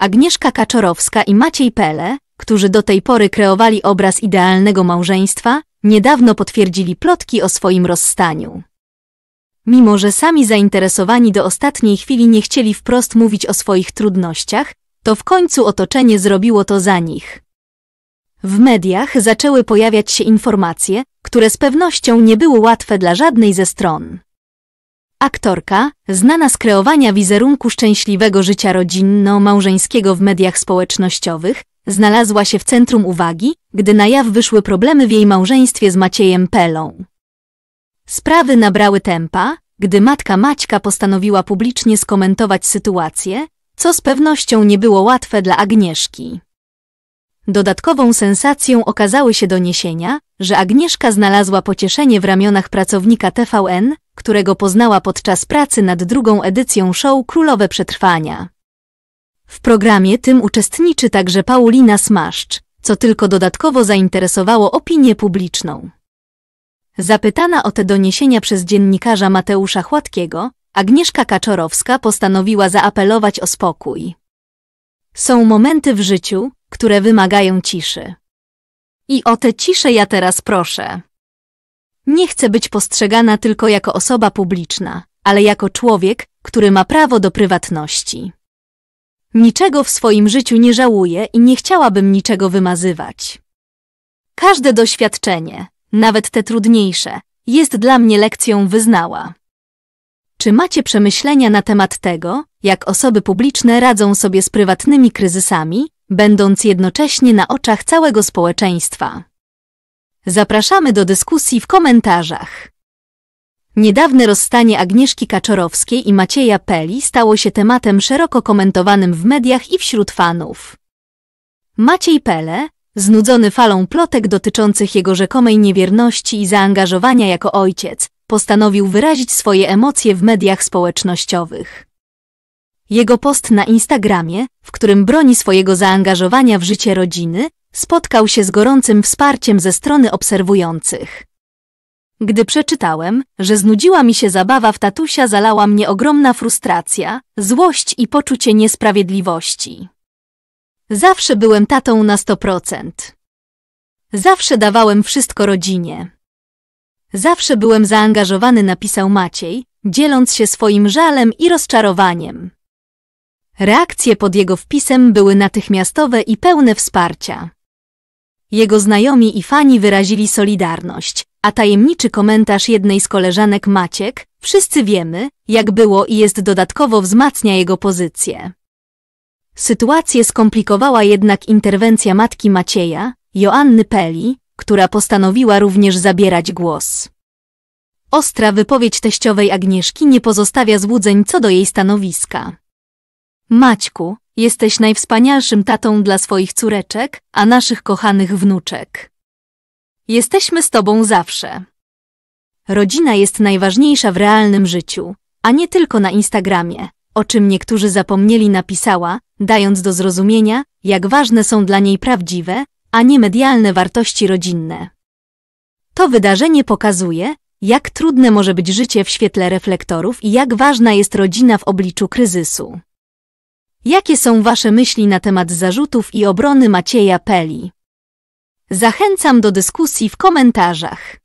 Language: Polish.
Agnieszka Kaczorowska i Maciej Pele, którzy do tej pory kreowali obraz idealnego małżeństwa, niedawno potwierdzili plotki o swoim rozstaniu. Mimo, że sami zainteresowani do ostatniej chwili nie chcieli wprost mówić o swoich trudnościach, to w końcu otoczenie zrobiło to za nich. W mediach zaczęły pojawiać się informacje, które z pewnością nie były łatwe dla żadnej ze stron. Aktorka, znana z kreowania wizerunku szczęśliwego życia rodzinno-małżeńskiego w mediach społecznościowych, znalazła się w centrum uwagi, gdy na jaw wyszły problemy w jej małżeństwie z Maciejem Pelą. Sprawy nabrały tempa, gdy matka Maćka postanowiła publicznie skomentować sytuację, co z pewnością nie było łatwe dla Agnieszki. Dodatkową sensacją okazały się doniesienia, że Agnieszka znalazła pocieszenie w ramionach pracownika TVN, którego poznała podczas pracy nad drugą edycją show Królowe Przetrwania. W programie tym uczestniczy także Paulina Smaszcz, co tylko dodatkowo zainteresowało opinię publiczną. Zapytana o te doniesienia przez dziennikarza Mateusza Chładkiego, Agnieszka Kaczorowska postanowiła zaapelować o spokój. Są momenty w życiu, które wymagają ciszy. I o tę ciszę ja teraz proszę. Nie chcę być postrzegana tylko jako osoba publiczna, ale jako człowiek, który ma prawo do prywatności. Niczego w swoim życiu nie żałuję i nie chciałabym niczego wymazywać. Każde doświadczenie, nawet te trudniejsze, jest dla mnie lekcją wyznała. Czy macie przemyślenia na temat tego, jak osoby publiczne radzą sobie z prywatnymi kryzysami, będąc jednocześnie na oczach całego społeczeństwa. Zapraszamy do dyskusji w komentarzach. Niedawne rozstanie Agnieszki Kaczorowskiej i Macieja Peli stało się tematem szeroko komentowanym w mediach i wśród fanów. Maciej Pele, znudzony falą plotek dotyczących jego rzekomej niewierności i zaangażowania jako ojciec, postanowił wyrazić swoje emocje w mediach społecznościowych. Jego post na Instagramie, w którym broni swojego zaangażowania w życie rodziny, spotkał się z gorącym wsparciem ze strony obserwujących. Gdy przeczytałem, że znudziła mi się zabawa w tatusia, zalała mnie ogromna frustracja, złość i poczucie niesprawiedliwości. Zawsze byłem tatą na 100%. Zawsze dawałem wszystko rodzinie. Zawsze byłem zaangażowany, napisał Maciej, dzieląc się swoim żalem i rozczarowaniem. Reakcje pod jego wpisem były natychmiastowe i pełne wsparcia. Jego znajomi i fani wyrazili solidarność, a tajemniczy komentarz jednej z koleżanek Maciek, wszyscy wiemy, jak było i jest dodatkowo wzmacnia jego pozycję. Sytuację skomplikowała jednak interwencja matki Macieja, Joanny Peli, która postanowiła również zabierać głos. Ostra wypowiedź teściowej Agnieszki nie pozostawia złudzeń co do jej stanowiska. Maćku, jesteś najwspanialszym tatą dla swoich córeczek, a naszych kochanych wnuczek. Jesteśmy z tobą zawsze. Rodzina jest najważniejsza w realnym życiu, a nie tylko na Instagramie, o czym niektórzy zapomnieli napisała, dając do zrozumienia, jak ważne są dla niej prawdziwe, a nie medialne wartości rodzinne. To wydarzenie pokazuje, jak trudne może być życie w świetle reflektorów i jak ważna jest rodzina w obliczu kryzysu. Jakie są Wasze myśli na temat zarzutów i obrony Macieja Peli? Zachęcam do dyskusji w komentarzach.